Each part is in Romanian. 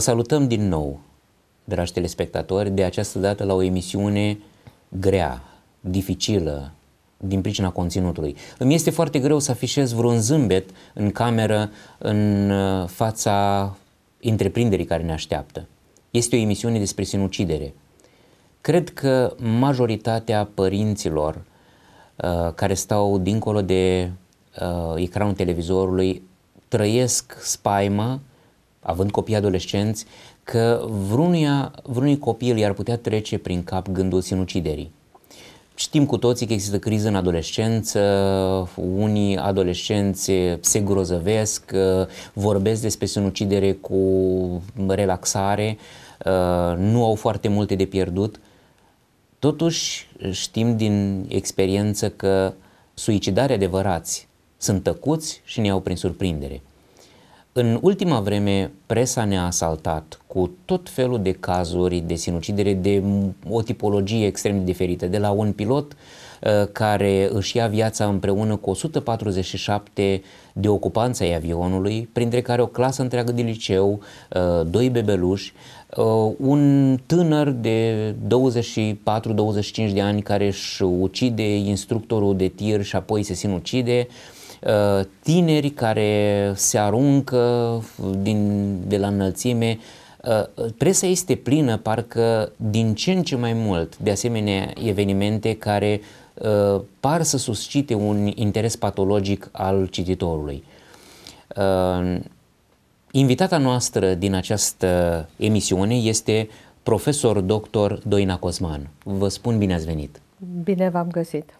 salutăm din nou, dragi telespectatori, de această dată la o emisiune grea, dificilă, din pricina conținutului. Îmi este foarte greu să afișez vreun zâmbet în cameră în uh, fața întreprinderii care ne așteaptă. Este o emisiune despre sinucidere. Cred că majoritatea părinților uh, care stau dincolo de uh, ecranul televizorului trăiesc spaima având copii adolescenți, că vreunia, vreunui copil i-ar putea trece prin cap gândul sinuciderii. Știm cu toții că există criză în adolescență, unii adolescenți se grozăvesc, vorbesc despre sinucidere cu relaxare, nu au foarte multe de pierdut. Totuși știm din experiență că suicidare adevărați sunt tăcuți și ne iau prin surprindere. În ultima vreme, presa ne-a asaltat cu tot felul de cazuri de sinucidere de o tipologie extrem de diferită, de la un pilot uh, care își ia viața împreună cu 147 de ocupanți ai avionului, printre care o clasă întreagă de liceu, uh, doi bebeluși, uh, un tânăr de 24-25 de ani care își ucide instructorul de tir și apoi se sinucide, Uh, tineri care se aruncă din, de la înălțime. Uh, presa este plină parcă din ce în ce mai mult de asemenea evenimente care uh, par să suscite un interes patologic al cititorului. Invitata noastră din această emisiune este profesor doctor Doina Cosman. Vă spun bine ați venit! Bine v-am găsit!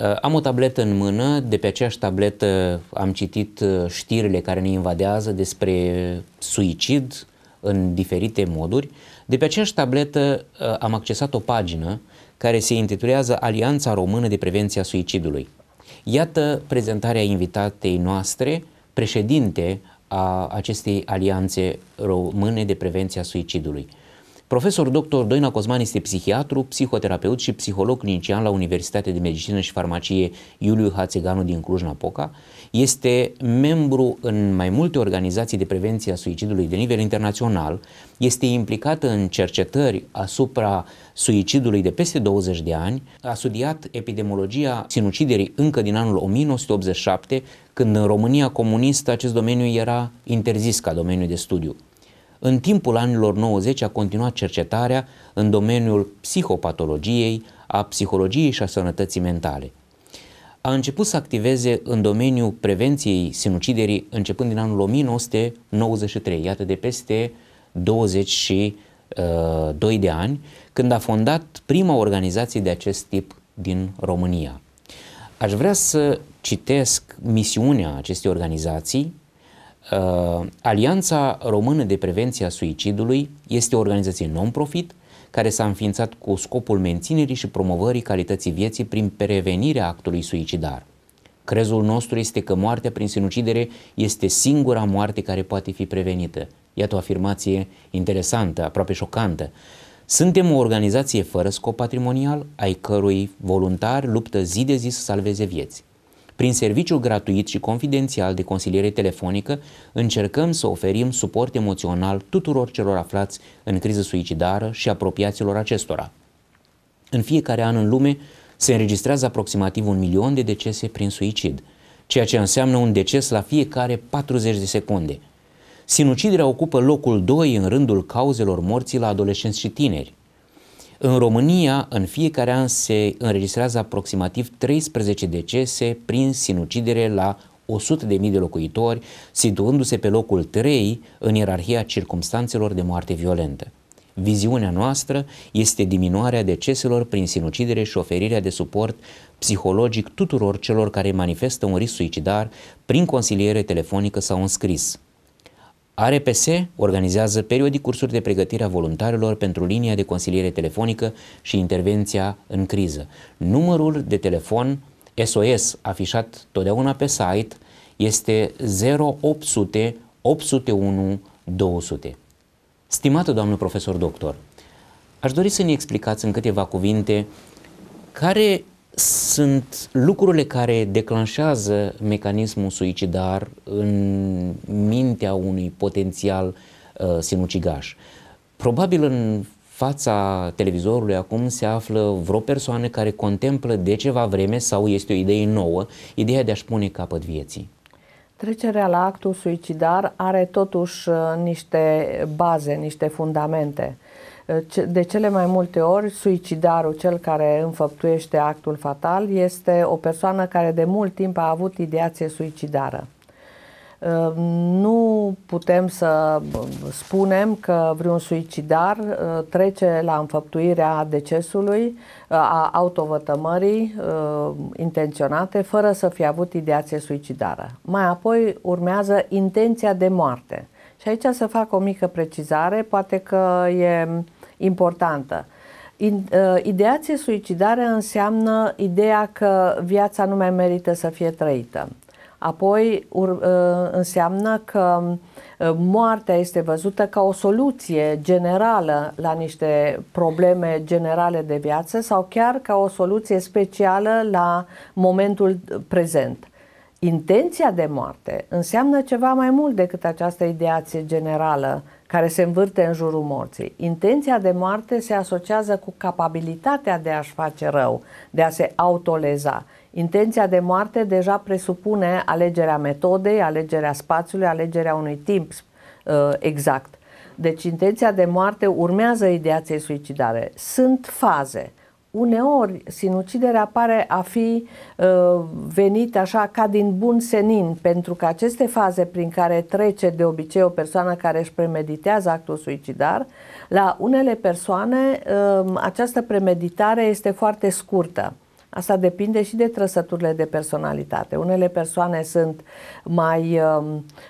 Uh, am o tabletă în mână, de pe aceeași tabletă am citit uh, știrile care ne invadează despre suicid în diferite moduri. De pe aceeași tabletă uh, am accesat o pagină care se intitulează Alianța Română de Prevenție a Suicidului. Iată prezentarea invitatei noastre, președinte a acestei alianțe române de Prevenție a suicidului. Profesor dr. Doina Cosman este psihiatru, psihoterapeut și psiholog clinician la Universitatea de Medicină și Farmacie Iuliu Hațeganu din Cluj-Napoca. Este membru în mai multe organizații de prevenție a suicidului de nivel internațional, este implicată în cercetări asupra suicidului de peste 20 de ani, a studiat epidemiologia sinuciderii încă din anul 1987, când în România comunistă acest domeniu era interzis ca domeniu de studiu. În timpul anilor 90 a continuat cercetarea în domeniul psihopatologiei, a psihologiei și a sănătății mentale. A început să activeze în domeniul prevenției sinuciderii începând din anul 1993, iată de peste 22 uh, de ani, când a fondat prima organizație de acest tip din România. Aș vrea să citesc misiunea acestei organizații, Uh, Alianța Română de Prevenție a Suicidului este o organizație non-profit care s-a înființat cu scopul menținerii și promovării calității vieții prin prevenirea actului suicidar. Crezul nostru este că moartea prin sinucidere este singura moarte care poate fi prevenită. Iată o afirmație interesantă, aproape șocantă. Suntem o organizație fără scop patrimonial, ai cărui voluntari luptă zi de zi să salveze vieți. Prin serviciul gratuit și confidențial de consiliere telefonică, încercăm să oferim suport emoțional tuturor celor aflați în criză suicidară și apropiaților acestora. În fiecare an în lume se înregistrează aproximativ un milion de decese prin suicid, ceea ce înseamnă un deces la fiecare 40 de secunde. Sinuciderea ocupă locul 2 în rândul cauzelor morții la adolescenți și tineri, în România, în fiecare an se înregistrează aproximativ 13 decese prin sinucidere la 100.000 de locuitori, situându-se pe locul 3 în ierarhia circumstanțelor de moarte violentă. Viziunea noastră este diminuarea deceselor prin sinucidere și oferirea de suport psihologic tuturor celor care manifestă un risc suicidar prin consiliere telefonică sau înscris. ARPS organizează periodic cursuri de pregătire a voluntarilor pentru linia de consiliere telefonică și intervenția în criză. Numărul de telefon SOS afișat totdeauna pe site este 0800 801 200. Stimată doamnă profesor doctor, aș dori să ne explicați în câteva cuvinte care sunt lucrurile care declanșează mecanismul suicidar în mintea unui potențial uh, sinucigaș. Probabil în fața televizorului acum se află vreo persoană care contemplă de ceva vreme sau este o idee nouă, ideea de a-și pune capăt vieții. Trecerea la actul suicidar are totuși uh, niște baze, niște fundamente. De cele mai multe ori, suicidarul, cel care înfăptuiește actul fatal, este o persoană care de mult timp a avut ideație suicidară. Uh, nu putem să uh, spunem că vreun suicidar uh, trece la înfăptuirea decesului, a autovătămării intenționate, fără să fi avut ideație suicidară. Mai apoi urmează intenția de moarte. Și aici să fac o mică precizare, poate că e importantă. Uh, ideație suicidară înseamnă ideea că viața nu mai merită să fie trăită. Apoi uh, înseamnă că uh, moartea este văzută ca o soluție generală la niște probleme generale de viață sau chiar ca o soluție specială la momentul prezent. Intenția de moarte înseamnă ceva mai mult decât această ideație generală care se învârte în jurul morții. Intenția de moarte se asociază cu capabilitatea de a-și face rău, de a se autoleza. Intenția de moarte deja presupune alegerea metodei, alegerea spațiului, alegerea unui timp uh, exact. Deci intenția de moarte urmează ideației suicidare. Sunt faze uneori sinuciderea pare a fi uh, venit așa ca din bun senin, pentru că aceste faze prin care trece de obicei o persoană care își premeditează actul suicidar, la unele persoane uh, această premeditare este foarte scurtă. Asta depinde și de trăsăturile de personalitate. Unele persoane sunt mai uh,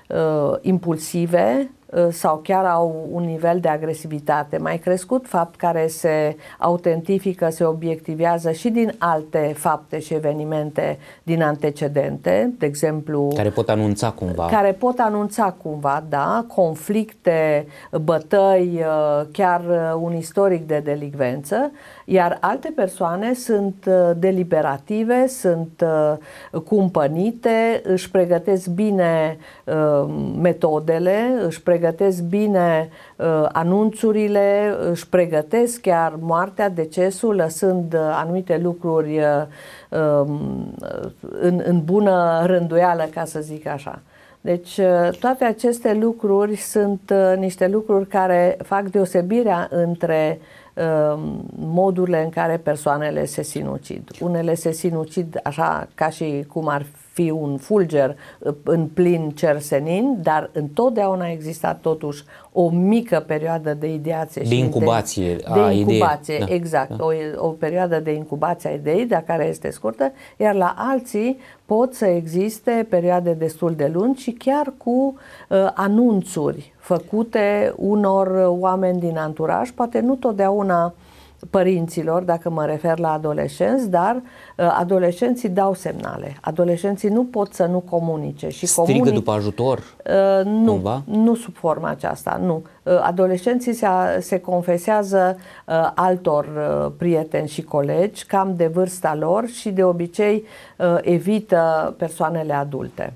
uh, impulsive, Uh, sau chiar au un nivel de agresivitate mai crescut, fapt care se autentifică, se obiectivează și din alte fapte și evenimente din antecedente, de exemplu... Care pot anunța cumva. Care pot anunța cumva, da, conflicte, bătăi, uh, chiar uh, un istoric de delicvență, iar alte persoane sunt uh, deliberative, sunt uh, cumpănite, își pregătesc bine uh, metodele, își pregătesc bine anunțurile, își pregătesc chiar moartea, decesul, lăsând anumite lucruri um, în, în bună rânduială, ca să zic așa. Deci uh, toate aceste lucruri sunt uh, niște lucruri care fac deosebirea între uh, modurile în care persoanele se sinucid. Unele se sinucid așa ca și cum ar fi un fulger uh, în plin cer senin, dar întotdeauna a existat totuși o mică perioadă de ideație de și incubație de, a de incubație, idei. Da, exact, da. O, o perioadă de incubație a ideii, dar care este scurtă, iar la alții pot să existe perioade destul de lungi și chiar cu uh, anunțuri făcute unor oameni din anturaj, poate nu totdeauna uh, părinților, dacă mă refer la adolescenți, dar uh, adolescenții dau semnale. Adolescenții nu pot să nu comunice. Și Strigă comunic... după ajutor? Uh, nu, cumva? nu sub forma aceasta, nu. Uh, adolescenții se, se confesează uh, altor uh, prieteni și colegi, cam de vârsta lor și de obicei uh, evită persoanele adulte.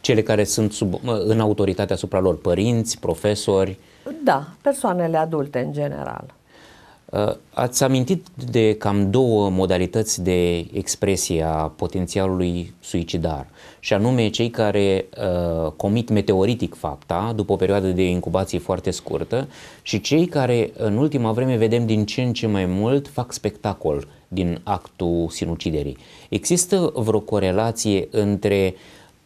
Cele care sunt sub, în autoritatea asupra lor, părinți, profesori? Da, persoanele adulte în general. Uh, ați amintit de cam două modalități de expresie a potențialului suicidar, și anume cei care uh, comit meteoritic fapta după o perioadă de incubație foarte scurtă și cei care în ultima vreme vedem din ce în ce mai mult fac spectacol din actul sinuciderii. Există vreo corelație între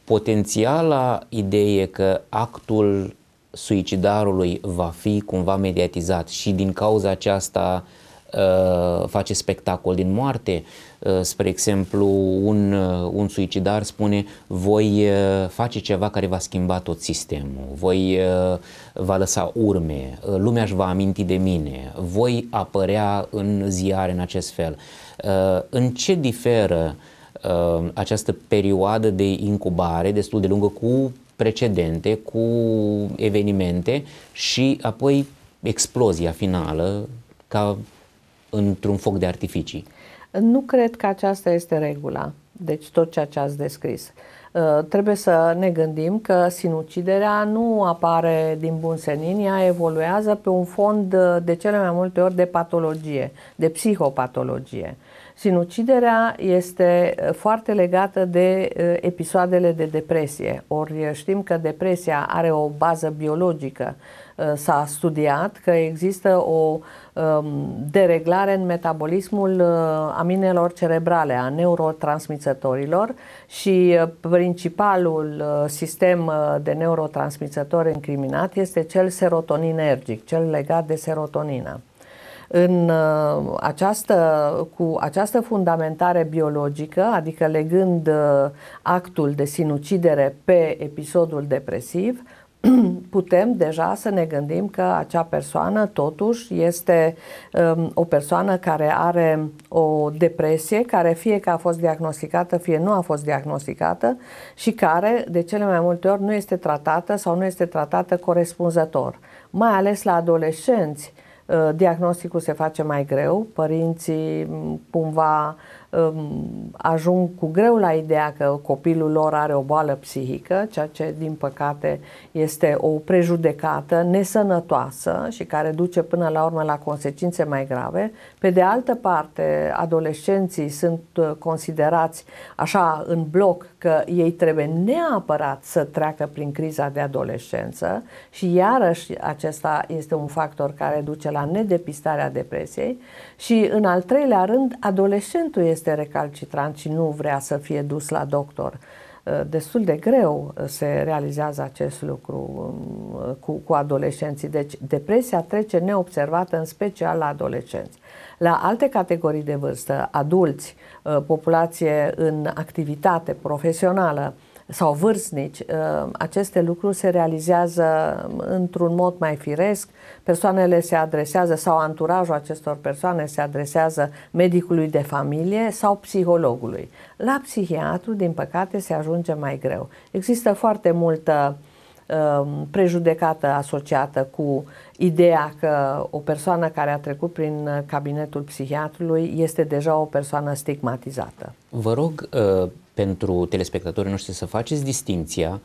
potențiala idee că actul suicidarului va fi cumva mediatizat și din cauza aceasta uh, face spectacol din moarte. Uh, spre exemplu, un, uh, un suicidar spune voi face ceva care va schimba tot sistemul, voi va lăsa urme, lumea își va aminti de mine, voi apărea în ziare în acest fel. În ce diferă această perioadă de incubare destul de lungă cu precedente, cu evenimente și apoi explozia finală ca într-un foc de artificii. Nu cred că aceasta este regula, deci tot ceea ce ați descris. Uh, trebuie să ne gândim că sinuciderea nu apare din bun senin, ea evoluează pe un fond uh, de cele mai multe ori de patologie, de psihopatologie. Sinuciderea este uh, foarte legată de uh, episoadele de depresie. Ori uh, știm că depresia are o bază biologică. S-a studiat că există o um, dereglare în metabolismul aminelor cerebrale, a neurotransmițătorilor și principalul sistem de neurotransmițători incriminat este cel serotoninergic, cel legat de serotonină în uh, această, cu această fundamentare biologică, adică legând uh, actul de sinucidere pe episodul depresiv, putem deja să ne gândim că acea persoană totuși este um, o persoană care are o depresie care fie că a fost diagnosticată, fie nu a fost diagnosticată și care de cele mai multe ori nu este tratată sau nu este tratată corespunzător, mai ales la adolescenți Diagnosticul se face mai greu, părinții cumva ajung cu greu la ideea că copilul lor are o boală psihică, ceea ce, din păcate, este o prejudecată nesănătoasă și care duce până la urmă la consecințe mai grave. Pe de altă parte, adolescenții sunt uh, considerați așa în bloc că ei trebuie neapărat să treacă prin criza de adolescență și iarăși acesta este un factor care duce la nedepistarea depresiei și în al treilea rând adolescentul este este recalcitrant și nu vrea să fie dus la doctor. Uh, destul de greu uh, se realizează acest lucru um, uh, cu, cu adolescenții. Deci depresia trece neobservată, în special la adolescenți. La alte categorii de vârstă, adulți, populație în activitate profesională, sau vârstnici, uh, aceste lucruri se realizează într-un mod mai firesc, persoanele se adresează sau anturajul acestor persoane se adresează medicului de familie sau psihologului. La psihiatru, din păcate, se ajunge mai greu. Există foarte multă um, prejudecată asociată cu ideea că o persoană care a trecut prin cabinetul psihiatrului este deja o persoană stigmatizată vă rog uh, pentru telespectatorii noștri să faceți distinția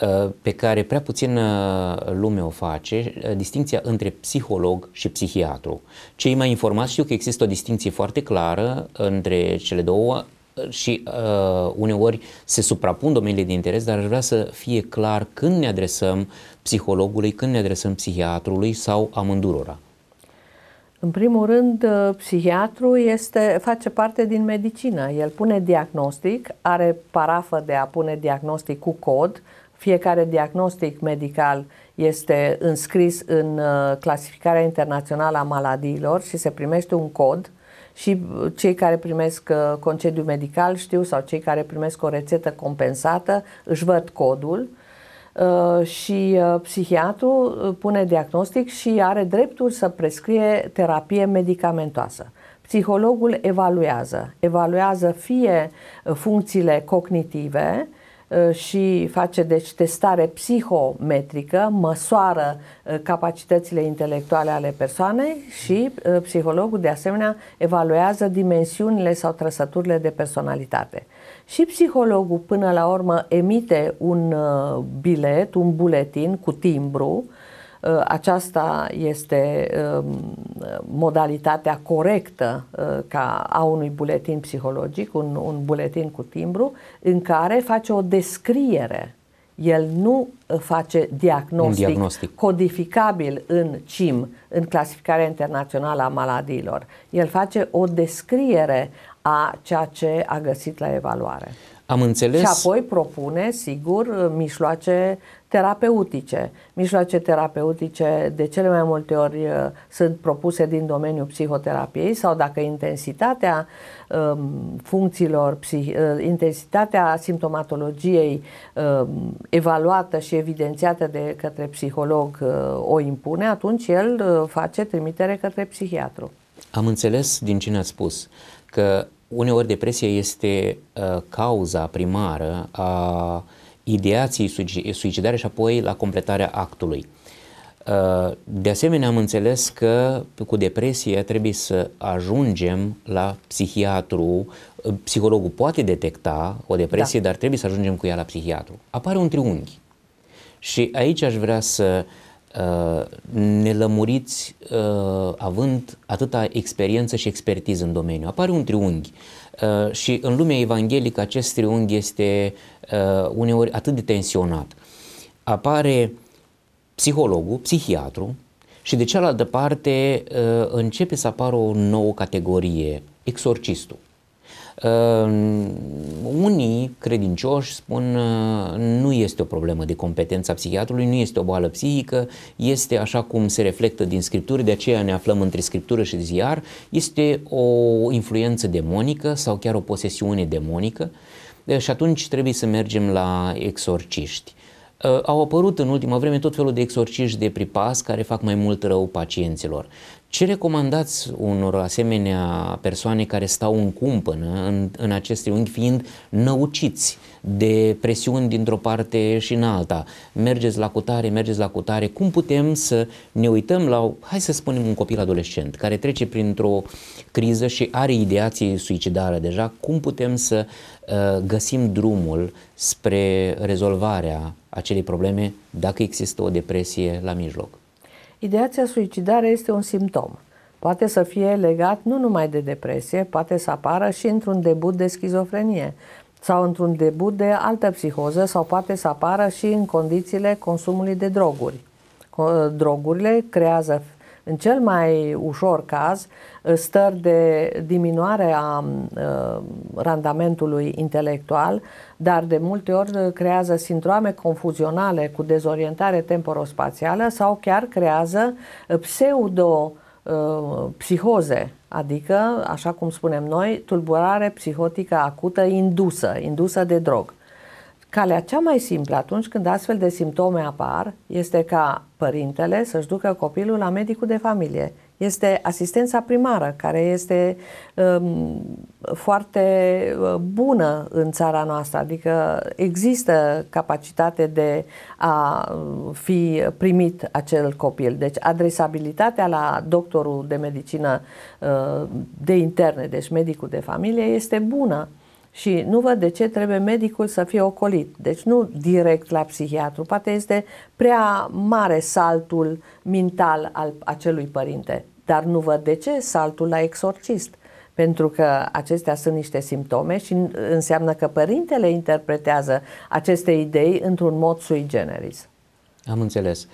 uh, pe care prea puțin uh, lume o face, distinția între psiholog și psihiatru. Cei mai informați știu că există o distinție foarte clară între cele două și uh, uneori se suprapun domeniile de interes, dar aș vrea să fie clar când ne adresăm psihologului, când ne adresăm psihiatrului sau amândurora. În primul rând, uh, psihiatru este, face parte din medicină. El pune diagnostic, are parafă de a pune diagnostic cu cod. Fiecare diagnostic medical este înscris în uh, clasificarea internațională a maladiilor și se primește un cod și uh, cei care primesc concediu medical știu sau cei care primesc o rețetă compensată își văd codul uh, Uh, și uh, psihiatru uh, pune diagnostic și are dreptul să prescrie terapie medicamentoasă. Psihologul evaluează, evaluează fie funcțiile cognitive, și face deci testare psihometrică, măsoară capacitățile intelectuale ale persoanei și psihologul de asemenea evaluează dimensiunile sau trăsăturile de personalitate și psihologul până la urmă emite un uh, bilet, un buletin cu timbru. Uh, aceasta este um, modalitatea corectă uh, ca a unui buletin psihologic, un, un buletin cu timbru, în care face o descriere el nu face diagnostic, diagnostic codificabil în CIM, în clasificarea internațională a maladiilor. El face o descriere a ceea ce a găsit la evaluare. Am înțeles. Și apoi propune, sigur, mișloace terapeutice. Mișloace terapeutice de cele mai multe ori uh, sunt propuse din domeniul psihoterapiei sau dacă intensitatea um, funcțiilor, uh, intensitatea simptomatologiei um, evaluată și evidențiată de către psiholog uh, o impune, atunci el face trimitere către psihiatru. Am înțeles din cine ați spus că uneori depresia este uh, cauza primară a ideației suicidare și apoi la completarea actului. Uh, de asemenea, am înțeles că cu depresie trebuie să ajungem la psihiatru. Uh, psihologul poate detecta o depresie, da. dar trebuie să ajungem cu ea la psihiatru. Apare un triunghi. Și aici aș vrea să uh, Uh, nelămuriți uh, având atâta experiență și expertiză în domeniu. Apare un triunghi uh, și în lumea evanghelică acest triunghi este uneori atât de tensionat. Apare psihologul, psihiatru și de cealaltă parte începe să apară o nouă categorie, exorcistul. Ehm, unii credincioși spun ă, nu este o problemă de competență a psihiatrului, nu este o boală psihică, este așa cum se reflectă din scripturi, de aceea ne aflăm între scriptură și ziar, este o influență demonică sau chiar o posesiune demonică și atunci trebuie să mergem la exorciști. Ă, au apărut în ultima vreme tot felul de exorciști de pripas care fac mai mult rău pacienților. Ce recomandați unor asemenea persoane care stau în cumpănă în, în acest triunghi, fiind năuciți de presiuni dintr-o parte și în alta? Mergeți la cutare, mergeți la cutare. Cum putem să ne uităm la, hai să spunem, un copil adolescent care trece printr-o criză și are ideații suicidare deja? Cum putem să uh, găsim drumul spre rezolvarea acelei probleme dacă există o depresie la mijloc? Ideația suicidară este un simptom. Poate să fie legat nu numai de depresie, poate să apară și într-un debut de schizofrenie sau într-un debut de altă psihoză sau poate să apară și în condițiile consumului de droguri. Drogurile creează în cel mai ușor caz, stări de diminuare a uh, randamentului intelectual, dar de multe ori creează sindrome confuzionale cu dezorientare temporospațială sau chiar creează pseudo uh, psihoze, adică, așa cum spunem noi, tulburare psihotică acută indusă, indusă de drog. Calea cea mai simplă atunci când astfel de simptome apar este ca părintele să-și ducă copilul la medicul de familie. Este asistența primară, care este um, foarte uh, bună în țara noastră, adică există capacitate de a uh, fi primit acel copil. Deci adresabilitatea la doctorul de medicină uh, de interne, deci medicul de familie, este bună. Uh, și nu văd de ce trebuie medicul să fie ocolit. Deci nu direct la psihiatru. Poate este prea mare saltul mental al acelui părinte. Dar nu văd de ce saltul la exorcist. Pentru că acestea sunt niște simptome și înseamnă că părintele interpretează aceste idei într-un mod sui generis. Am înțeles.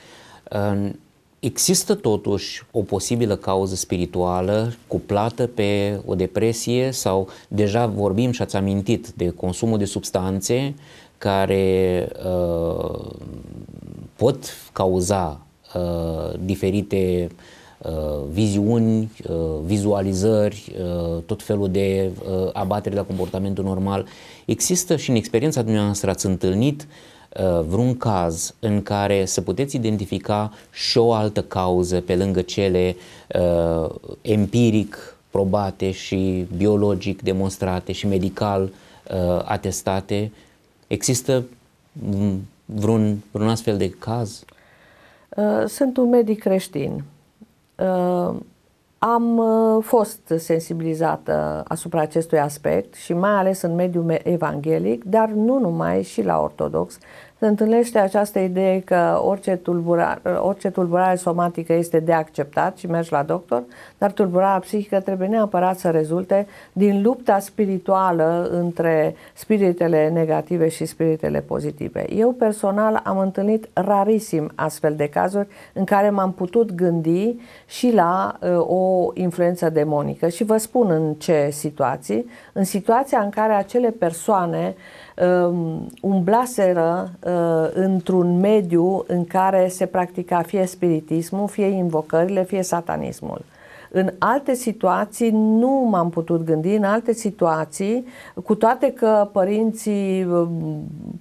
Există totuși o posibilă cauză spirituală cuplată pe o depresie sau deja vorbim și ați amintit de consumul de substanțe care uh, pot cauza uh, diferite uh, viziuni, uh, vizualizări, uh, tot felul de uh, abateri la comportamentul normal. Există și în experiența dumneavoastră ați întâlnit uh, Uh, vreun caz în care să puteți identifica și o altă cauză pe lângă cele uh, empiric probate și biologic demonstrate și medical uh, atestate? Există vreun, vreun astfel de caz? Sunt un medic creștin. Am uh, fost sensibilizată asupra acestui aspect și mai ales în mediul evanghelic, dar nu numai, și la ortodox, se întâlnește această idee că orice tulburare, orice tulburare somatică este de acceptat și mergi la doctor, dar tulburarea psihică trebuie neapărat să rezulte din lupta spirituală între spiritele negative și spiritele pozitive. Eu personal am întâlnit rarisim astfel de cazuri în care m-am putut gândi și la uh, o influență demonică și vă spun în ce situații, în situația în care acele persoane uh, Um, umblaseră uh, într-un mediu în care se practica fie spiritismul, fie invocările, fie satanismul. În alte situații nu m-am putut gândi, în alte situații, cu toate că părinții um,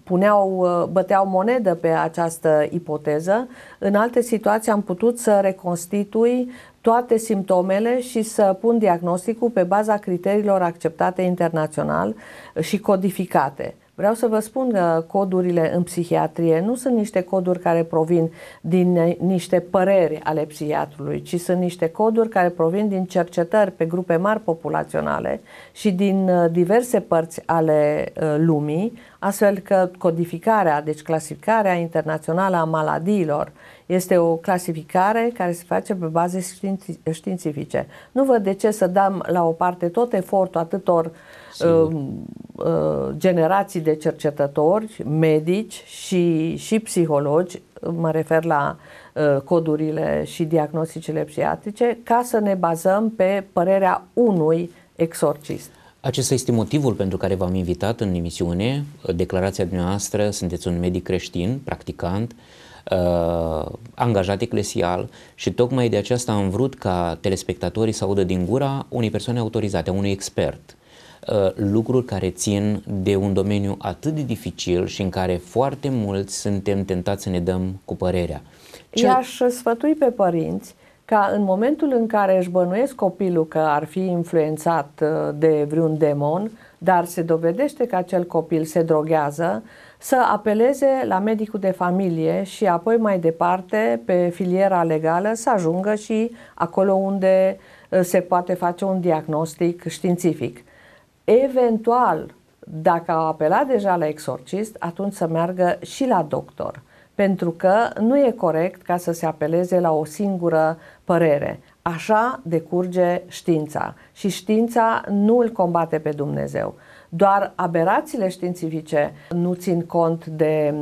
puneau, uh, băteau monedă pe această ipoteză, în alte situații am putut să reconstitui toate simptomele și să pun diagnosticul pe baza criteriilor acceptate internațional și codificate. Vreau să vă spun că codurile în psihiatrie nu sunt niște coduri care provin din niște păreri ale psihiatrului, ci sunt niște coduri care provin din cercetări pe grupe mari populaționale și din uh, diverse părți ale uh, lumii, astfel că codificarea, deci clasificarea internațională a maladiilor, este o clasificare care se face pe baze științifice. Nu văd de ce să dăm la o parte tot efortul atâtor Sigur. Uh, Uh, generații de cercetători, medici și, și psihologi, mă refer la uh, codurile și diagnosticele psihiatrice, ca să ne bazăm pe părerea unui exorcist. Acesta este motivul pentru care v-am invitat în emisiune. Declarația dumneavoastră, sunteți un medic creștin, practicant, uh, angajat eclesial și tocmai de aceasta am vrut ca telespectatorii să audă din gura unei persoane autorizate, unui expert Uh, lucruri care țin de un domeniu atât de dificil și în care foarte mulți suntem tentați să ne dăm cu părerea. Ce... I-aș sfătui pe părinți ca în momentul în care își bănuiesc copilul că ar fi influențat uh, de vreun demon, dar se dovedește că acel copil se droghează, să apeleze la medicul de familie și apoi mai departe pe filiera legală să ajungă și acolo unde uh, se poate face un diagnostic științific. Eventual, dacă au apelat deja la exorcist, atunci să meargă și la doctor, pentru că nu e corect ca să se apeleze la o singură părere. Așa decurge știința și știința nu îl combate pe Dumnezeu. Doar aberațiile științifice nu țin cont de,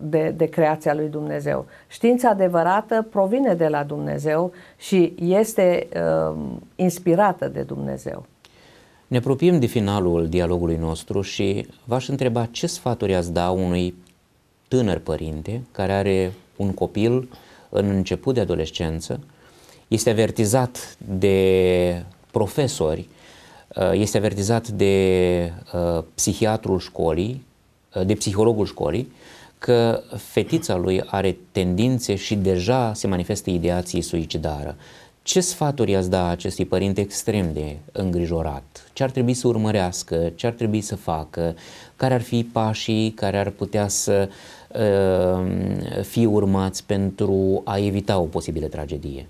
de, de creația lui Dumnezeu. Știința adevărată provine de la Dumnezeu și este uh, inspirată de Dumnezeu. Ne apropiem de finalul dialogului nostru și v-aș întreba ce sfaturi ați da unui tânăr părinte care are un copil în început de adolescență, este avertizat de profesori, uh, este avertizat de uh, psihiatrul școlii, uh, de psihologul școlii, că fetița lui are tendințe și deja se manifestă ideații suicidară. Ce sfaturi i-ați da acestui părinte extrem de îngrijorat? Ce ar trebui să urmărească? Ce ar trebui să facă? Care ar fi pașii care ar putea să uh, fie urmați pentru a evita o posibilă tragedie?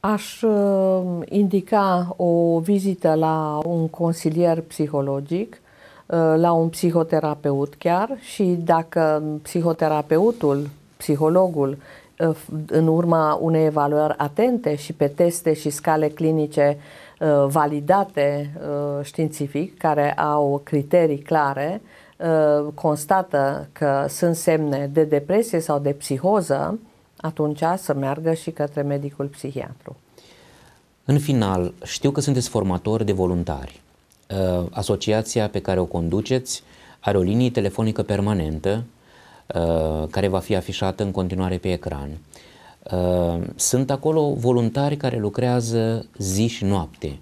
Aș uh, indica o vizită la un consilier psihologic, uh, la un psihoterapeut chiar și dacă psihoterapeutul, psihologul Uh, în urma unei evaluări atente și pe teste și scale clinice uh, validate uh, științific, care au criterii clare, constată că sunt semne de depresie sau de psihoză, atunci să meargă și către medicul psihiatru. În final, știu că sunteți formatori de voluntari. Asociația pe care o conduceți are o linie telefonică permanentă Uh, care va fi afișată în continuare pe ecran. Uh, sunt acolo voluntari care lucrează zi și noapte,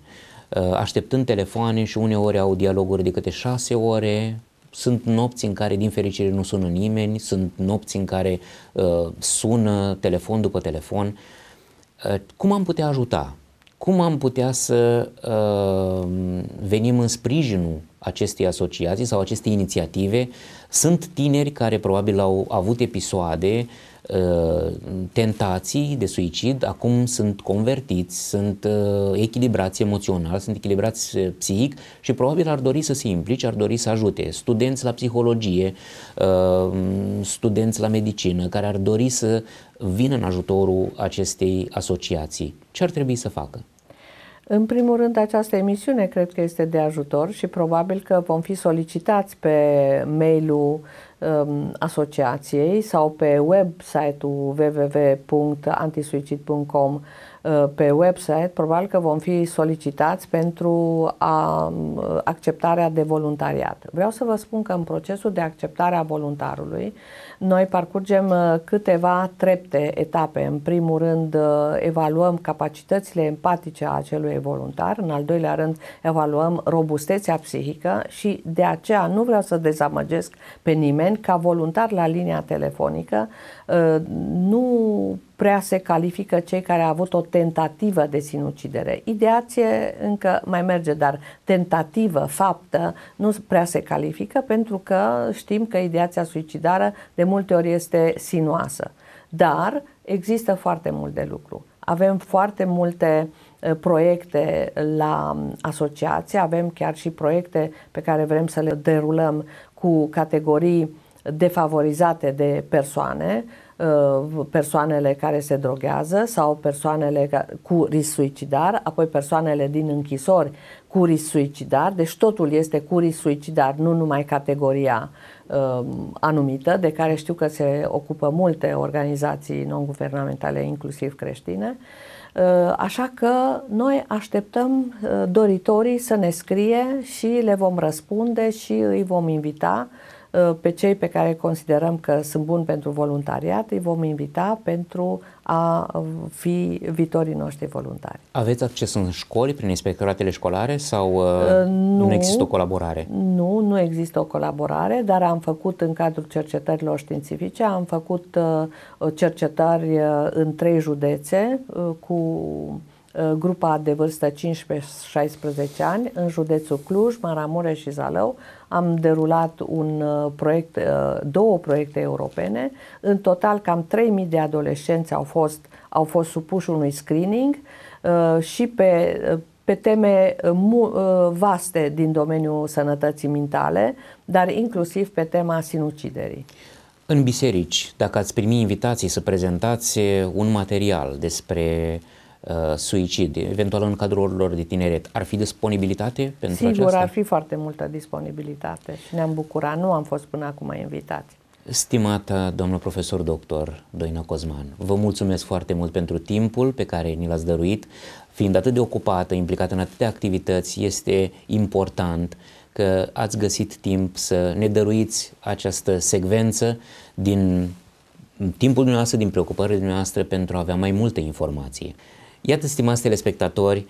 uh, așteptând telefoane și uneori au dialoguri de câte șase ore, sunt nopți în care, din fericire, nu sună nimeni, sunt nopți în care uh, sună telefon după telefon. Uh, cum am putea ajuta? Cum am putea să uh, venim în sprijinul acestei asociații sau acestei inițiative sunt tineri care probabil au avut episoade, uh, tentații de suicid, acum sunt convertiți, sunt uh, echilibrați emoțional, sunt echilibrați uh, psihic și probabil ar dori să se implice, ar dori să ajute. Studenți la psihologie, studenți la medicină, care ar dori să vină în ajutorul acestei asociații. Ce ar trebui să facă? În primul rând, această emisiune cred că este de ajutor și probabil că vom fi solicitați pe mailul um, asociației sau pe website-ul www.antisuicid.com uh, pe website, probabil că vom fi solicitați pentru a, um, acceptarea de voluntariat. Vreau să vă spun că în procesul de acceptare a voluntarului, uh, noi parcurgem uh, câteva trepte, etape. În primul rând, uh, evaluăm capacitățile empatice a acelui voluntar, în al doilea rând, evaluăm robustețea psihică și de aceea nu vreau să dezamăgesc pe nimeni ca voluntar la linia telefonică Ă, nu prea se califică cei care au avut o tentativă de sinucidere. Ideație încă mai merge, dar tentativă, faptă, nu prea se califică pentru că știm că ideația suicidară de multe ori este sinuasă. Dar există foarte mult de lucru. Avem foarte multe ă, proiecte la asociație, avem chiar și proiecte pe care vrem să le derulăm cu categorii defavorizate de persoane, uh, persoanele care se droghează sau persoanele cu risc suicidar, apoi persoanele din închisori cu risc suicidar, deci totul este cu risc suicidar, nu numai categoria uh, anumită, de care știu că se ocupă multe organizații non-guvernamentale, inclusiv creștine. Uh, așa că noi așteptăm doritorii să ne scrie și le vom răspunde și îi vom invita Uh, pe cei pe care considerăm că sunt buni pentru voluntariat, îi vom invita pentru a fi viitorii noștri voluntari. Aveți acces în școli, prin inspectoratele școlare sau uh, uh, nu, nu există o colaborare? Nu, nu există o colaborare, dar am făcut în cadrul cercetărilor științifice, am făcut uh, cercetări uh, în trei județe uh, cu uh, grupa de vârstă 15-16 ani în județul Cluj, Maramureș și Zalău, am derulat un uh, proiect, uh, două proiecte europene. În total, cam 3.000 de adolescenți au fost, au fost supuși unui screening uh, și pe, pe teme vaste din domeniul sănătății mentale, dar inclusiv pe tema sinuciderii. În biserici, dacă ați primi invitații să prezentați un material despre uh, Uh, suicid, eventual în cadrul orilor de tineret, ar fi disponibilitate pentru Sigur, aceasta? ar fi foarte multă disponibilitate și ne-am bucurat. Nu am fost până acum invitați. Stimată doamnă profesor doctor Doina Cozman, vă mulțumesc foarte mult pentru timpul pe care ni l-ați dăruit. Fiind atât de ocupată, implicată în atâtea activități, este important că ați găsit timp să ne dăruiți această secvență din timpul dumneavoastră, din preocupările dumneavoastră pentru a avea mai multe informații. Iată, stimați telespectatori,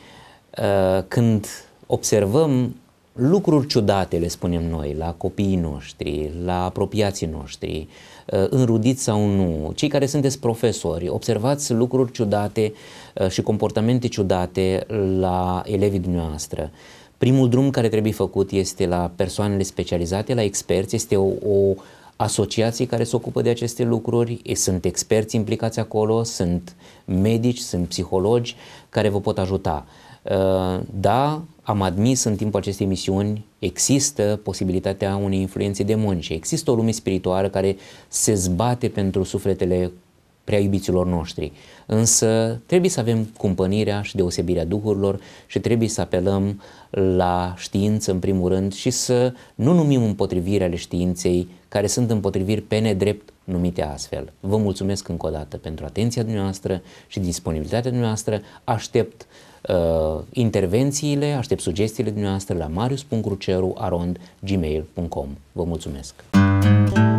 uh, când observăm lucruri ciudate, le spunem noi, la copiii noștri, la apropiații noștri, uh, înrudiți sau nu, cei care sunteți profesori, observați lucruri ciudate uh, și comportamente ciudate la elevii dumneavoastră. Primul drum care trebuie făcut este la persoanele specializate, la experți, este o, o asociații care se ocupă de aceste lucruri, sunt experți implicați acolo, sunt medici, sunt psihologi care vă pot ajuta. Uh, da, am admis în timpul acestei misiuni, există posibilitatea unei influențe de există o lume spirituală care se zbate pentru sufletele prea iubiților noștri. Însă trebuie să avem cumpănirea și deosebirea duhurilor și trebuie să apelăm la știință în primul rând și să nu numim împotrivire ale științei care sunt împotriviri pe nedrept numite astfel. Vă mulțumesc încă o dată pentru atenția dumneavoastră și disponibilitatea dumneavoastră. Aștept uh, intervențiile, aștept sugestiile dumneavoastră la marius.cruceru.gmail.com Vă mulțumesc! Muzica